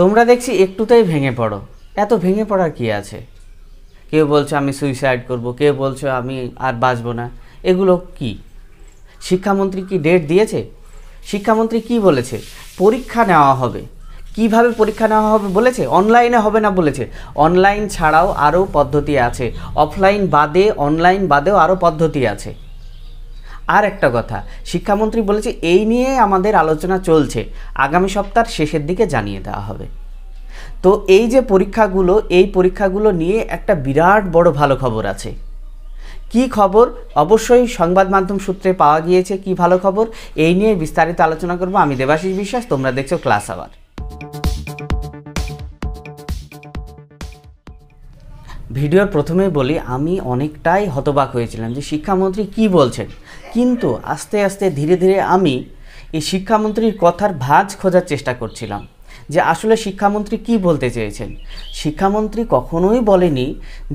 তোমরা দেখছি একটুতেই ভেঙে পড়ো এত ভেঙে পড়ার কি আছে কেউ বলছে আমি সুইসাইড করব কেউ বলছে আমি আর বাঁচবো না এগুলো কি শিক্ষামন্ত্রী কি ডেট দিয়েছে শিক্ষামন্ত্রী কি বলেছে পরীক্ষা নেওয়া হবে কিভাবে পরীক্ষা নেওয়া হবে বলেছে অনলাইনে হবে না বলেছে অনলাইন ছাড়াও আরও পদ্ধতি আছে অফলাইন বাদে অনলাইন বাদেও আরও পদ্ধতি আছে আর একটা কথা শিক্ষামন্ত্রী বলেছে এই নিয়ে আমাদের আলোচনা চলছে আগামী সপ্তাহ শেষের দিকে জানিয়ে দেওয়া হবে তো এই যে পরীক্ষাগুলো এই পরীক্ষাগুলো নিয়ে একটা বিরাট বড় ভালো খবর আছে কি খবর অবশ্যই সংবাদ মাধ্যম সূত্রে পাওয়া গিয়েছে কি ভালো খবর এই নিয়ে বিস্তারিত আলোচনা করব আমি দেবাশিস বিশ্বাস তোমরা দেখছো ক্লাস আওয়ার ভিডিওর প্রথমেই বলি আমি অনেকটাই হতবাক হয়েছিলাম যে শিক্ষামন্ত্রী কি বলছেন কিন্তু আস্তে আস্তে ধীরে ধীরে আমি এই শিক্ষামন্ত্রীর কথার ভাজ খোঁজার চেষ্টা করছিলাম যে আসলে শিক্ষামন্ত্রী কি বলতে চেয়েছেন শিক্ষামন্ত্রী কখনোই বলেনি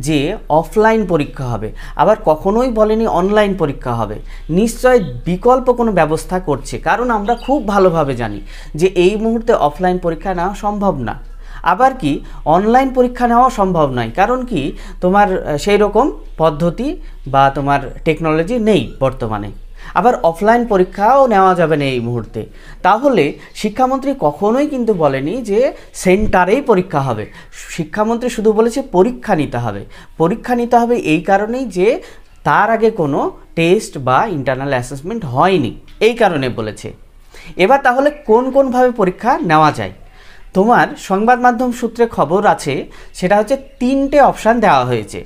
যে অফলাইন পরীক্ষা হবে আবার কখনোই বলেনি অনলাইন পরীক্ষা হবে নিশ্চয় বিকল্প কোনো ব্যবস্থা করছে কারণ আমরা খুব ভালোভাবে জানি যে এই মুহূর্তে অফলাইন পরীক্ষা নেওয়া সম্ভব না আবার কি অনলাইন পরীক্ষা নেওয়া সম্ভব নয় কারণ কি তোমার সেই রকম পদ্ধতি বা তোমার টেকনোলজি নেই বর্তমানে আবার অফলাইন পরীক্ষাও নেওয়া যাবে না এই মুহূর্তে তাহলে শিক্ষামন্ত্রী কখনোই কিন্তু বলেনি যে সেন্টারেই পরীক্ষা হবে শিক্ষামন্ত্রী শুধু বলেছে পরীক্ষা নিতে হবে পরীক্ষা নিতে হবে এই কারণেই যে তার আগে কোনো টেস্ট বা ইন্টারনাল অ্যাসেসমেন্ট হয়নি এই কারণে বলেছে এবার তাহলে কোন কোনভাবে পরীক্ষা নেওয়া যায় তোমার সংবাদ মাধ্যম সূত্রে খবর আছে সেটা হচ্ছে তিনটে অপশান দেওয়া হয়েছে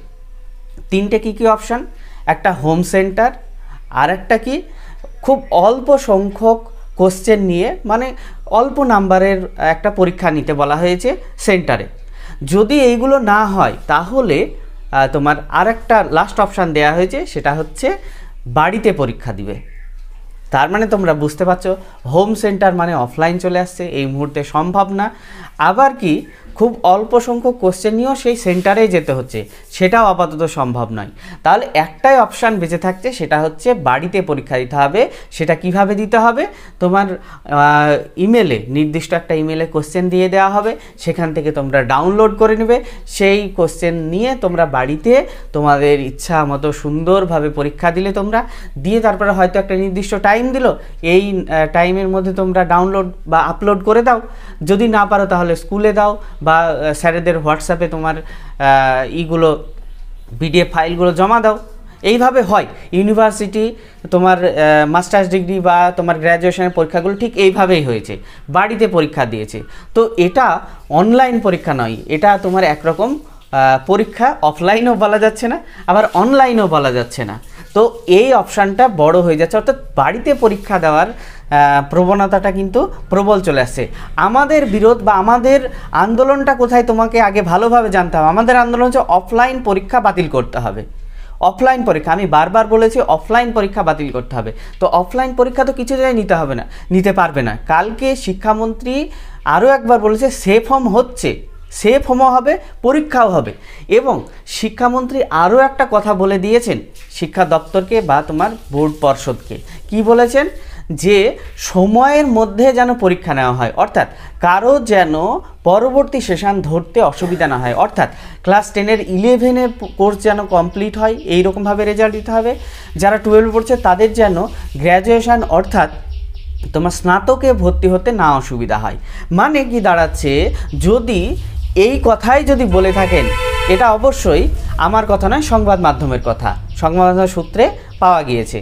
তিনটে কি কি অপশান একটা হোম সেন্টার আর একটা কি খুব অল্প সংখ্যক কোশ্চেন নিয়ে মানে অল্প নাম্বারের একটা পরীক্ষা নিতে বলা হয়েছে সেন্টারে যদি এইগুলো না হয় তাহলে তোমার আর একটা লাস্ট অপশান দেওয়া হয়েছে সেটা হচ্ছে বাড়িতে পরীক্ষা দিবে তার মানে তোমরা বুঝতে পারছো হোম সেন্টার মানে অফলাইন চলে আসছে এই মুহূর্তে সম্ভব না আবার কি খুব অল্প সংখ্যক কোশ্চেন নিয়েও সেই সেন্টারে যেতে হচ্ছে সেটাও আপাতত সম্ভব নয় তাহলে একটাই অপশান বেঁচে থাকছে সেটা হচ্ছে বাড়িতে পরীক্ষা দিতে হবে সেটা কিভাবে দিতে হবে তোমার ইমেলে নির্দিষ্ট একটা ইমেলে কোশ্চেন দিয়ে দেওয়া হবে সেখান থেকে তোমরা ডাউনলোড করে নেবে সেই কোশ্চেন নিয়ে তোমরা বাড়িতে তোমাদের ইচ্ছা মতো সুন্দরভাবে পরীক্ষা দিলে তোমরা দিয়ে তারপরে হয়তো একটা নির্দিষ্ট টাইম দিল এই টাইমের মধ্যে তোমরা ডাউনলোড বা আপলোড করে দাও যদি না পারো তাহলে স্কুলে দাও বা স্যারেদের হোয়াটসঅ্যাপে তোমার ইগুলো বিডিএফ ফাইলগুলো জমা দাও এইভাবে হয় ইউনিভার্সিটি তোমার মাস্টার্স ডিগ্রি বা তোমার গ্র্যাজুয়েশনের পরীক্ষাগুলো ঠিক এইভাবেই হয়েছে বাড়িতে পরীক্ষা দিয়েছে তো এটা অনলাইন পরীক্ষা নয় এটা তোমার একরকম পরীক্ষা অফলাইনও বলা যাচ্ছে না আবার অনলাইনও বলা যাচ্ছে না তো এই অপশানটা বড় হয়ে যাচ্ছে অর্থাৎ বাড়িতে পরীক্ষা দেওয়ার প্রবণতাটা কিন্তু প্রবল চলে আসছে আমাদের বিরোধ বা আমাদের আন্দোলনটা কোথায় তোমাকে আগে ভালোভাবে জানতে হবে আমাদের আন্দোলন হচ্ছে অফলাইন পরীক্ষা বাতিল করতে হবে অফলাইন পরীক্ষা আমি বারবার বলেছি অফলাইন পরীক্ষা বাতিল করতে হবে তো অফলাইন পরীক্ষা তো কিছু জায়গায় নিতে হবে না নিতে পারবে না কালকে শিক্ষামন্ত্রী আরও একবার বলেছে সেফ হোম হচ্ছে সেফ হোমও হবে পরীক্ষাও হবে এবং শিক্ষামন্ত্রী আরও একটা কথা বলে দিয়েছেন শিক্ষা দপ্তরকে বা তোমার বোর্ড পর্ষদকে কি বলেছেন যে সময়ের মধ্যে যেন পরীক্ষা নেওয়া হয় অর্থাৎ কারো যেন পরবর্তী সেশন ধরতে অসুবিধা না হয় অর্থাৎ ক্লাস টেনের ইলেভেনের কোর্স যেন কমপ্লিট হয় এই রকমভাবে রেজাল্ট দিতে হবে যারা টুয়েলভ পড়ছে তাদের যেন গ্র্যাজুয়েশন অর্থাৎ তোমার স্নাতকে ভর্তি হতে না অসুবিধা হয় মানে কি দাঁড়াচ্ছে যদি এই কথাই যদি বলে থাকেন এটা অবশ্যই আমার কথা নয় সংবাদ মাধ্যমের কথা সংবাদ মাধ্যমের সূত্রে পাওয়া গিয়েছে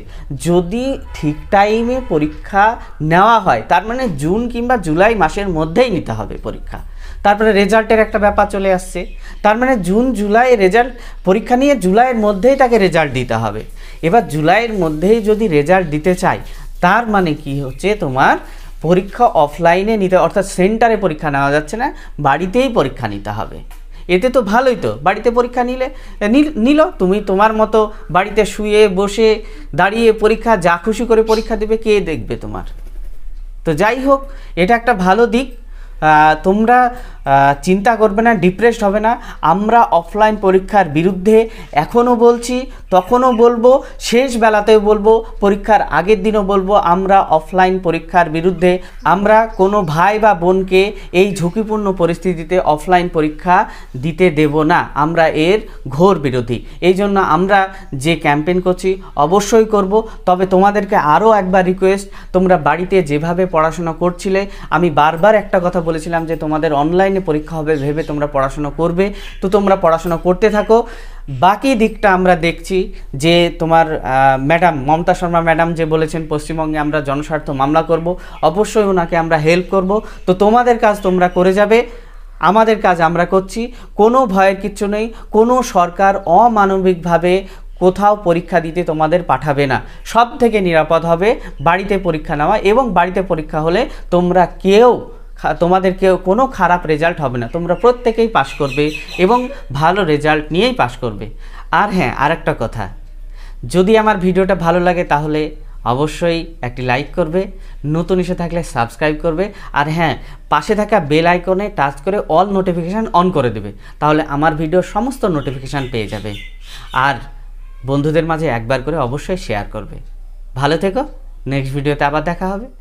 যদি ঠিক টাইমে পরীক্ষা নেওয়া হয় তার মানে জুন কিংবা জুলাই মাসের মধ্যেই নিতে হবে পরীক্ষা তারপরে রেজাল্টের একটা ব্যাপার চলে আসছে তার মানে জুন জুলাই রেজাল্ট পরীক্ষা নিয়ে জুলাইয়ের মধ্যেই তাকে রেজাল্ট দিতে হবে এবার জুলাইয়ের মধ্যেই যদি রেজাল্ট দিতে চাই তার মানে কি হচ্ছে তোমার পরীক্ষা অফলাইনে নিতে অর্থাৎ সেন্টারে পরীক্ষা নেওয়া যাচ্ছে না বাড়িতেই পরীক্ষা নিতে হবে এতে তো ভালোই তো বাড়িতে পরীক্ষা নিলে নিল তুমি তোমার মতো বাড়িতে শুয়ে বসে দাঁড়িয়ে পরীক্ষা যা খুশি করে পরীক্ষা দেবে কে দেখবে তোমার তো যাই হোক এটা একটা ভালো দিক তোমরা চিন্তা করবে না ডিপ্রেসড হবে না আমরা অফলাইন পরীক্ষার বিরুদ্ধে এখনও বলছি তখনও বলবো শেষ বেলাতেও বলবো পরীক্ষার আগের দিনও বলবো আমরা অফলাইন পরীক্ষার বিরুদ্ধে আমরা কোনো ভাই বা বোনকে এই ঝুঁকিপূর্ণ পরিস্থিতিতে অফলাইন পরীক্ষা দিতে দেব না আমরা এর ঘোর বিরোধী এই জন্য আমরা যে ক্যাম্পেইন করছি অবশ্যই করব তবে তোমাদেরকে আরও একবার রিকোয়েস্ট তোমরা বাড়িতে যেভাবে পড়াশোনা করছিলে আমি বারবার একটা কথা বলেছিলাম যে তোমাদের অনলাইনে পরীক্ষা হবে ভেবে তোমরা পড়াশোনা করবে তো তোমরা পড়াশোনা করতে থাকো বাকি দিকটা আমরা দেখছি যে তোমার ম্যাডাম মমতা শর্মা ম্যাডাম যে বলেছেন পশ্চিমবঙ্গে আমরা জনস্বার্থ মামলা করব অবশ্যই ওনাকে আমরা হেল্প করব তো তোমাদের কাজ তোমরা করে যাবে আমাদের কাজ আমরা করছি কোনো ভয়ের কিচ্ছু নেই কোনো সরকার অমানবিকভাবে কোথাও পরীক্ষা দিতে তোমাদের পাঠাবে না সব থেকে নিরাপদ হবে বাড়িতে পরীক্ষা নেওয়া এবং বাড়িতে পরীক্ষা হলে তোমরা কেউ তোমাদেরকে কোনো খারাপ রেজাল্ট হবে না তোমরা প্রত্যেকেই পাশ করবে এবং ভালো রেজাল্ট নিয়েই পাশ করবে আর হ্যাঁ আরেকটা কথা যদি আমার ভিডিওটা ভালো লাগে তাহলে অবশ্যই একটি লাইক করবে নতুন এসে থাকলে সাবস্ক্রাইব করবে আর হ্যাঁ পাশে থাকা বেল আইকনে টাচ করে অল নোটিফিকেশান অন করে দেবে তাহলে আমার ভিডিওর সমস্ত নোটিফিকেশান পেয়ে যাবে আর বন্ধুদের মাঝে একবার করে অবশ্যই শেয়ার করবে ভালো থেকো নেক্সট ভিডিওতে আবার দেখা হবে